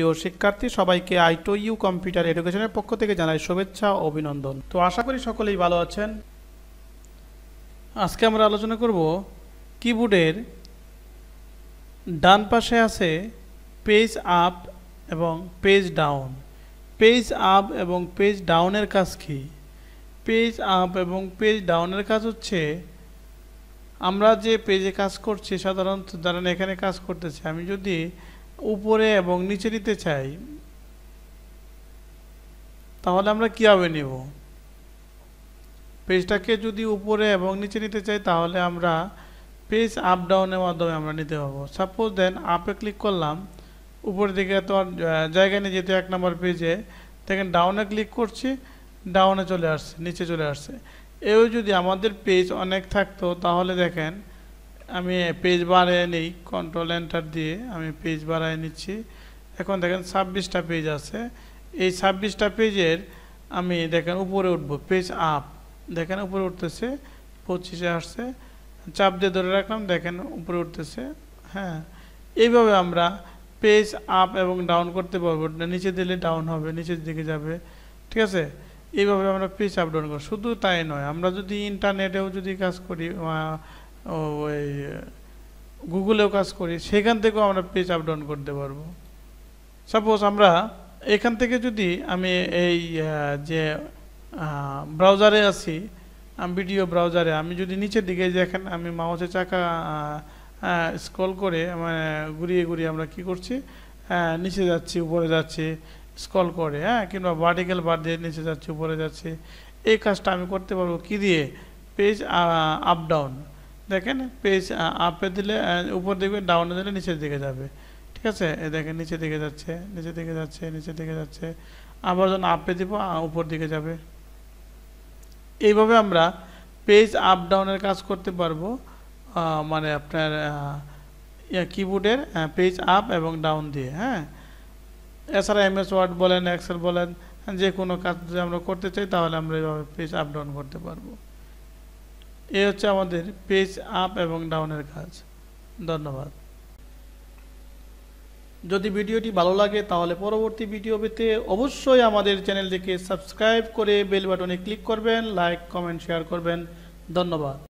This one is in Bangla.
প্রিয় শিক্ষার্থী সবাইকে আই ইউ কম্পিউটার এডুকেশনের পক্ষ থেকে জানাই শুভেচ্ছা অভিনন্দন তো আশা করি সকলেই ভালো আছেন আজকে আমরা আলোচনা করব কিবোর্ডের ডান পাশে আছে পেজ আপ এবং পেজ ডাউন পেজ আপ এবং পেজ ডাউনের কাজ কি পেজ আপ এবং পেজ ডাউনের কাজ হচ্ছে আমরা যে পেজে কাজ করছি সাধারণত ধরেন এখানে কাজ করতেছি আমি যদি উপরে এবং নিচে নিতে চাই তাহলে আমরা কীভাবে নেব পেজটাকে যদি উপরে এবং নিচে নিতে চাই তাহলে আমরা পেজ আপ ডাউনের মাধ্যমে আমরা নিতে পারবো সাপোজ দেন আপে ক্লিক করলাম উপরের দিকে তোমার জায়গায় নিয়ে যেতে এক নম্বর পেজে দেখেন ডাউনে ক্লিক করছি ডাউনে চলে আসছে নিচে চলে আসছে এও যদি আমাদের পেজ অনেক থাকতো তাহলে দেখেন আমি পেজ বাড়াই নিই কন্ট্রোল এন্টার দিয়ে আমি পেজ বাড়ায় নিচ্ছি এখন দেখেন ছাব্বিশটা পেজ আছে এই ছাব্বিশটা পেজের আমি দেখেন উপরে উঠবো পেজ আপ দেখেন উপরে উঠতেছে পঁচিশে আসছে চাপ দিয়ে ধরে রাখলাম দেখেন উপরে উঠতেছে হ্যাঁ এইভাবে আমরা পেজ আপ এবং ডাউন করতে পারবো নিচে দিলে ডাউন হবে নিচের দিকে যাবে ঠিক আছে এইভাবে আমরা পেজ আপ ডাউন করবো শুধু তাই নয় আমরা যদি ইন্টারনেটেও যদি কাজ করি ওই গুগলেও কাজ করি সেখান থেকেও আমরা পেজ আপডাউন করতে পারবো সাপোজ আমরা এখান থেকে যদি আমি এই যে ব্রাউজারে আছি ভিডিও ব্রাউজারে আমি যদি নিচের দিকে দেখেন আমি মাউসে চাকা স্ক্রল করে মানে ঘুরিয়ে ঘুরিয়ে আমরা কি করছি হ্যাঁ, নিচে যাচ্ছি উপরে যাচ্ছি স্ক্রল করে হ্যাঁ কিংবা ভার্টিক্যাল বার দিয়ে নিচে যাচ্ছি উপরে যাচ্ছি এই কাজটা আমি করতে পারবো কি দিয়ে পেজ আপ ডাউন দেখেন পেজ আপে দিলে উপর দিকে ডাউনে দিলে নিচের দিকে যাবে ঠিক আছে এ দেখেন নিচে দিকে যাচ্ছে নিচে দিকে যাচ্ছে নিচে দিকে যাচ্ছে আবার যখন আপে দিব উপর দিকে যাবে এইভাবে আমরা পেজ আপ ডাউনের কাজ করতে পারবো মানে আপনার কিবোর্ডের পেজ আপ এবং ডাউন দিয়ে হ্যাঁ এছাড়া এম এস ওয়ার্ড বলেন এক্সেল বলেন যে কোনো কাজ যদি আমরা করতে চাই তাহলে আমরা এইভাবে পেজ আপ ডাউন করতে পারবো এ হচ্ছে আমাদের পেজ আপ এবং ডাউনের কাজ ধন্যবাদ যদি ভিডিওটি ভালো লাগে তাহলে পরবর্তী ভিডিও পেতে অবশ্যই আমাদের চ্যানেলটিকে সাবস্ক্রাইব করে বেল বাটনে ক্লিক করবেন লাইক কমেন্ট শেয়ার করবেন ধন্যবাদ